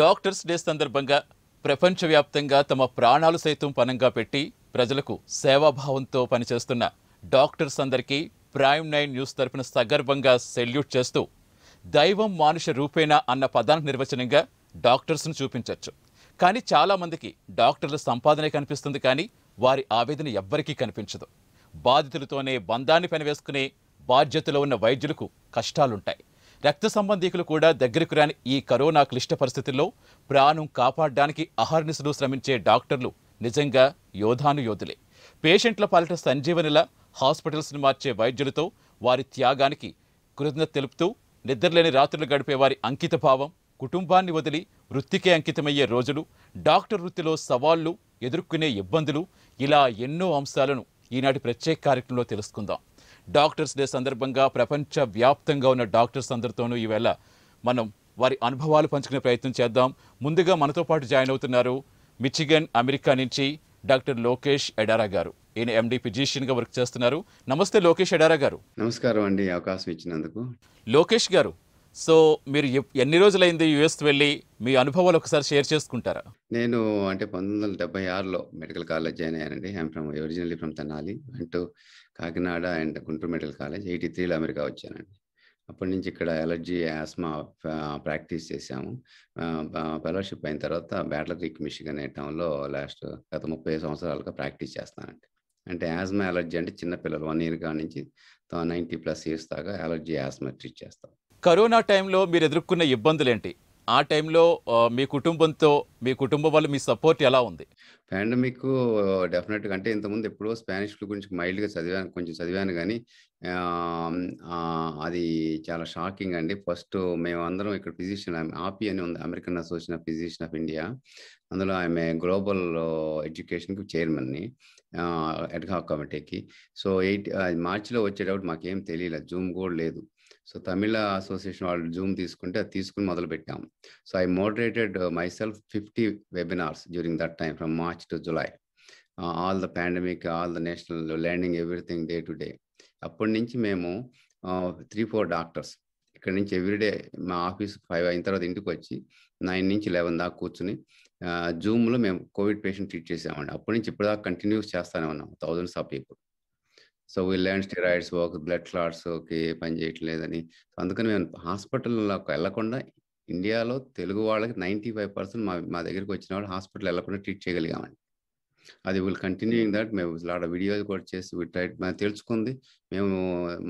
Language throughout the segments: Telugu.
డాక్టర్స్ డే సందర్భంగా ప్రపంచవ్యాప్తంగా తమ ప్రాణాలు సైతం పనంగా పెట్టి ప్రజలకు సేవాభావంతో పనిచేస్తున్న డాక్టర్స్ అందరికీ ప్రైమ్ నైన్ న్యూస్ తరపున సగర్వంగా సెల్యూట్ చేస్తూ దైవం మానుష రూపేణ అన్న పదానికి నిర్వచనంగా డాక్టర్స్ను చూపించవచ్చు కానీ చాలామందికి డాక్టర్ల సంపాదనే కనిపిస్తుంది కానీ వారి ఆవేదన ఎవ్వరికీ కనిపించదు బాధితులతోనే బంధాన్ని పెనవేసుకునే బాధ్యతలో ఉన్న వైద్యులకు కష్టాలుంటాయి రక్త సంబంధికులు కూడా దగ్గరకు రాని ఈ కరోనా క్లిష్ట పరిస్థితుల్లో ప్రాణం కాపాడడానికి అహర్నిశలు శ్రమించే డాక్టర్లు నిజంగా యోధాను యోధులే పేషెంట్ల పాలిట సంజీవనిల హాస్పిటల్స్ను మార్చే వైద్యులతో వారి త్యాగానికి కృతజ్ఞత తెలుపుతూ నిద్రలేని రాత్రులు గడిపే వారి అంకితభావం కుటుంబాన్ని వదిలి వృత్తికే అంకితమయ్యే రోజులు డాక్టర్ వృత్తిలో సవాళ్లు ఎదుర్కొనే ఇబ్బందులు ఇలా ఎన్నో అంశాలను ఈనాటి ప్రత్యేక కార్యక్రమంలో తెలుసుకుందాం డాక్టర్స్ డే సందర్భంగా ప్రపంచ వ్యాప్తంగా ఉన్న డాక్టర్స్ అందరితోనూ ఈవేళ మనం వారి అనుభవాలు పంచుకునే ప్రయత్నం చేద్దాం ముందుగా మనతో పాటు జాయిన్ అవుతున్నారు మిచిగన్ అమెరికా నుంచి డాక్టర్ లోకేష్ ఎడారా గారు ఈయన ఎండి ఫిజిషియన్గా వర్క్ చేస్తున్నారు నమస్తే లోకేష్ ఎడారా గారు నమస్కారం అండి అవకాశం ఇచ్చినందుకు లోకేష్ గారు సో మీరు ఎన్ని రోజులైంది యుఎస్ వెళ్ళి మీ అనుభవాలు ఒకసారి షేర్ చేసుకుంటారా నేను అంటే పంతొమ్మిది వందల డెబ్బై ఆరులో మెడికల్ కాలేజ్ జాయిన్ అయ్యానండి I'm from originally from Tenali అంటూ Kakinada and Guntur medical college eighty త్రీలో అమెరికా వచ్చానండి అప్పటి నుంచి ఇక్కడ ఎలర్జీ ఆస్మా ప్రాక్టీస్ చేశాము ఫెలోషిప్ అయిన తర్వాత బ్యాట్లర్ క్రిక్ మిషన్ అనే టౌన్లో లాస్ట్ గత ముప్పై సంవత్సరాలుగా ప్రాక్టీస్ చేస్తానండి అంటే యాస్మా ఎలర్జీ అంటే చిన్నపిల్లలు వన్ ఇయర్ కానించి నుంచి నైంటీ ప్లస్ ఇయర్స్ దాకా ఎలర్జీ యాస్మా ట్రీట్ చేస్తాం కరోనా టైంలో మీరు ఎదుర్కొన్న ఇబ్బందులు ఏంటి ఆ టైంలో మీ కుటుంబంతో మీ కుటుంబం వల్ల మీ సపోర్ట్ ఎలా ఉంది పాండమిక్ డెఫినెట్గా అంటే ఇంతకుముందు ఎప్పుడో స్పానిష్ ఫ్లూ గురించి మైల్డ్గా చదివాను కొంచెం చదివాను కానీ అది చాలా షాకింగ్ అండి ఫస్ట్ మేమందరం ఇక్కడ ఫిజిషియన్ ఆపి అని ఉంది American association of physician of India అందులో ఆమె గ్లోబల్ ఎడ్యుకేషన్కి చైర్మన్ని ఎడ్గా కమిటీకి సో ఎయిట్ మార్చిలో వచ్చేటప్పుడు మాకేం తెలియలేదు జూమ్ కూడా లేదు సో తమిళ అసోసియేషన్ వాళ్ళు జూమ్ తీసుకుంటే అది తీసుకుని మొదలు పెట్టాము so I moderated myself fifty webinars during that time from March to July all the pandemic all the national landing everything day to day అప్పటి నుంచి మేము త్రీ ఫోర్ డాక్టర్స్ ఇక్కడ నుంచి ఎవ్రీడే మా ఆఫీస్ ఫైవ్ అయిన తర్వాత ఇంటికి వచ్చి నైన్ నుంచి లెవెన్ దాకా కూర్చుని జూమ్లో మేము కోవిడ్ పేషెంట్ ట్రీట్ చేసామండి అప్పటి నుంచి ఇప్పటిదాకా కంటిన్యూస్ చేస్తానే ఉన్నాం థౌజండ్స్ ఆఫ్ పీపుల్ సో వీళ్ళు land steroids work blood clots okay పని చేయట్లేదని అందుకని మేము హాస్పిటల్లో వెళ్లకుండా ఇండియాలో తెలుగు వాళ్ళకి నైంటీ ఫైవ్ పర్సెంట్ మా మా దగ్గరికి వచ్చిన వాళ్ళు హాస్పిటల్ వెళ్ళకుండా ట్రీట్ చేయగలిగామండి అది విల్ కంటిన్యూయింగ్ దట్ hmm. మేము లాడ వీడియోలు కూడా చేసి మేము తెలుసుకుంది మేము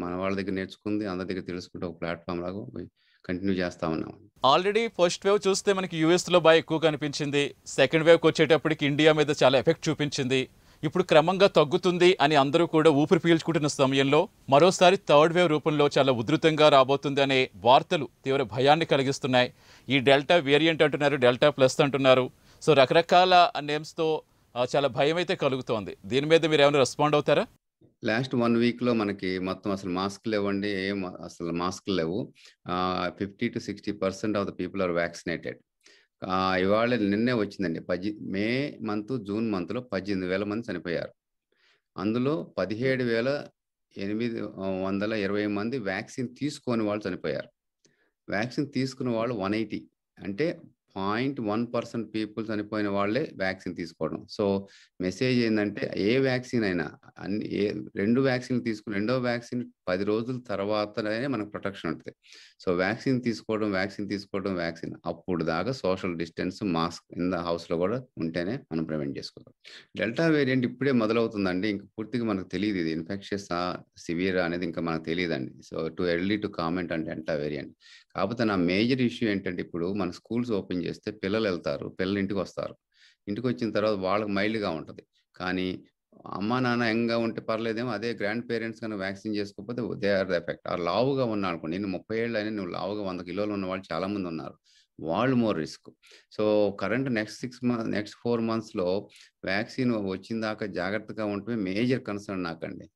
మన వాళ్ళ దగ్గర నేర్చుకుంది అందరి దగ్గర తెలుసుకుంటే ఒక ప్లాట్ఫామ్ లాగా కంటిన్యూ చేస్తా ఉన్నాం ఆల్రెడీ ఫస్ట్ వేవ్ చూస్తే మనకి యూఎస్లో బాగా ఎక్కువ కనిపించింది సెకండ్ వేవ్కి వచ్చేటప్పటికి ఇండియా మీద చాలా ఎఫెక్ట్ చూపించింది ఇప్పుడు క్రమంగా తగ్గుతుంది అని అందరూ కూడా ఊపిరి పీల్చుకుంటున్న సమయంలో మరోసారి థర్డ్ వేవ్ రూపంలో చాలా ఉధృతంగా రాబోతుంది అనే వార్తలు తీవ్ర భయాన్ని కలిగిస్తున్నాయి ఈ డెల్టా వేరియంట్ అంటున్నారు డెల్టా ప్లస్ అంటున్నారు సో రకరకాల నేమ్స్తో చాలా భయం అయితే కలుగుతోంది దీని మీద మీరు ఏమైనా రెస్పాండ్ అవుతారా లాస్ట్ వన్ వీక్లో మనకి మొత్తం అసలు మాస్క్ లేవండి ఏం అసలు మాస్క్ లేవు fifty to sixty percent of the people are vaccinated ఇవాళ నిన్నే వచ్చిందండి పది మే మంత్ జూన్ మంత్లో పద్దెనిమిది వేల మంది చనిపోయారు అందులో పదిహేడు వేల ఎనిమిది వందల ఇరవై మంది వ్యాక్సిన్ తీసుకోని వాళ్ళు చనిపోయారు వ్యాక్సిన్ తీసుకున్న వాళ్ళు వన్ ఎయిటీ అంటే పాయింట్ వన్ పర్సెంట్ పీపుల్ చనిపోయిన వాళ్ళే వ్యాక్సిన్ తీసుకోవడం సో మెసేజ్ ఏంటంటే ఏ వ్యాక్సిన్ అయినా అన్ని ఏ రెండు వ్యాక్సిన్లు తీసుకుని రెండో వ్యాక్సిన్ పది రోజుల తర్వాతనే మనకు ప్రొటెక్షన్ ఉంటుంది సో వ్యాక్సిన్ తీసుకోవడం వ్యాక్సిన్ తీసుకోవడం వ్యాక్సిన్ అప్పుడు దాకా social distance mask in the హౌస్లో కూడా ఉంటేనే మనం ప్రివెంట్ చేసుకోగలం డెల్టా వేరియంట్ ఇప్పుడే మొదలవుతుందండి ఇంకా పూర్తిగా మనకు తెలియదు ఇది ఇన్ఫెక్షియసా సివియరా అనేది ఇంకా మనకు తెలియదండి so too early to comment and delta variant కాకపోతే నా మేజర్ ఇష్యూ ఏంటంటే ఇప్పుడు మన స్కూల్స్ ఓపెన్ చేస్తే పిల్లలు వెళ్తారు పిల్లలు ఇంటికి వస్తారు ఇంటికి వచ్చిన తర్వాత వాళ్ళకి మైల్డ్గా ఉంటుంది కానీ అమ్మ నాన్న యంగ్గా ఉంటే పర్లేదేమో అదే గ్రాండ్ పేరెంట్స్ కానీ వ్యాక్సిన్ చేసుకోకపోతే దే ఆర్ ద ఎఫెక్ట్ ఆ లావుగా ఉన్నా అనుకోండి నేను ముప్పై ఏళ్ళు అయినా నువ్వు లావుగా వంద కిలోలు ఉన్న వాళ్ళు చాలామంది ఉన్నారు వాళ్ళు more risk so current next six month next four మంత్స్లో వ్యాక్సిన్ వచ్చిన దాకా జాగ్రత్తగా ఉంటే మేజర్ కన్సర్న్ నాకండి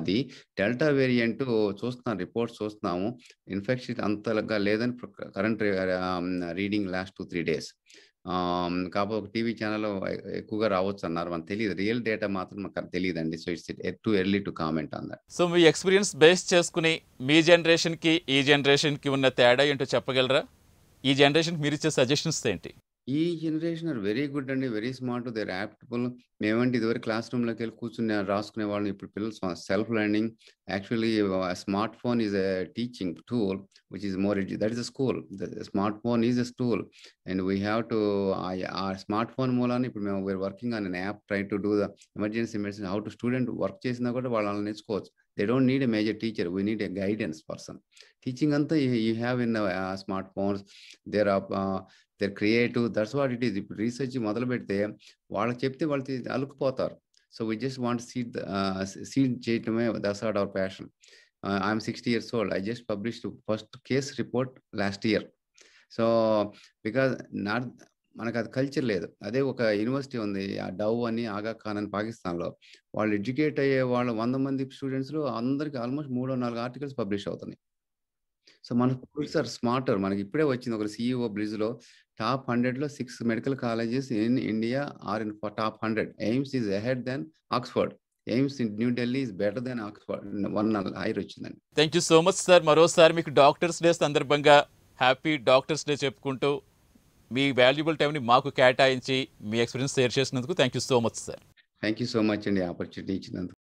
అది డెల్టా వేరియంట్ చూస్తున్నాం రిపోర్ట్స్ చూస్తున్నాము ఇన్ఫెక్షన్ అంతగా లేదని current reading last two three days కాకపోతే ఒక టీవీ ఛానల్ ఎక్కువగా రావచ్చు అన్నారు మనకు తెలియదు రియల్ డేటా మాత్రం తెలియదు తెలియదండి so it's too early to comment on that so మీ ఎక్స్పీరియన్స్ బేస్ చేసుకుని మీ జనరేషన్కి ఈ జనరేషన్కి ఉన్న తేడా ఏంటో చెప్పగలరా ఈ జనరేషన్కి మీరు ఇచ్చే సజెషన్స్ ఏంటి ఈ జనరేషన్ ఆర్ వెరీ గుడ్ అండి వెరీ స్మార్ట్ దేర్ యాప్టబుల్ మేమంటే ఇదివరకు క్లాస్ రూమ్లోకి వెళ్ళి కూర్చుని రాసుకునే వాళ్ళని ఇప్పుడు పిల్లలు self learning actually smart phone is a teaching tool which is more that is a school the smart phone is a tool and we have to ఆ స్మార్ట్ ఫోన్ మూలాన్ని ఇప్పుడు మేము we are working on an app try to do the emergency medicine how to student work చేసినా కూడా వాళ్ళని నేర్చుకోవచ్చు they don't need a major teacher we need a guidance person teaching anta you have in the uh, smartphones they are uh, they're creative that's what it is if research modalu pette vaalu chepte vaalu alukipothar so we just want to see the uh, see cheyatame that's what our passion uh, i'm 60 years old i just published the first case report last year so because not మనకు అది కల్చర్ లేదు అదే ఒక యూనివర్సిటీ ఉంది ఆ డౌ అని ఆగా ఖాన్ అని పాకిస్తాన్లో వాళ్ళు ఎడ్యుకేట్ అయ్యే వాళ్ళు వంద మంది స్టూడెంట్స్లో అందరికి ఆల్మోస్ట్ మూడో నాలుగు ఆర్టికల్స్ పబ్లిష్ అవుతున్నాయి సో మన స్కూల్స్ ఆర్ స్మార్టర్ మనకి ఇప్పుడే వచ్చింది ఒక సిఇఓ బ్రిడ్జ్లో టాప్ హండ్రెడ్లో six medical colleges in India are in top hundred AIIMS is ahead then Oxford AIIMS in New Delhi is better then Oxford one నాలుగు హైర్ వచ్చిందండి thank you so much sir మరోసారి మీకు డాక్టర్స్ డే సందర్భంగా హ్యాపీ డాక్టర్స్ డే చెప్పుకుంటూ మీ వాల్యుబుల్ టైంని మాకు కేటాయించి మీ ఎక్స్పీరియన్స్ షేర్ చేసినందుకు thank you so much sir thank you so much అండి ఆపర్చునిటీ ఇచ్చినందుకు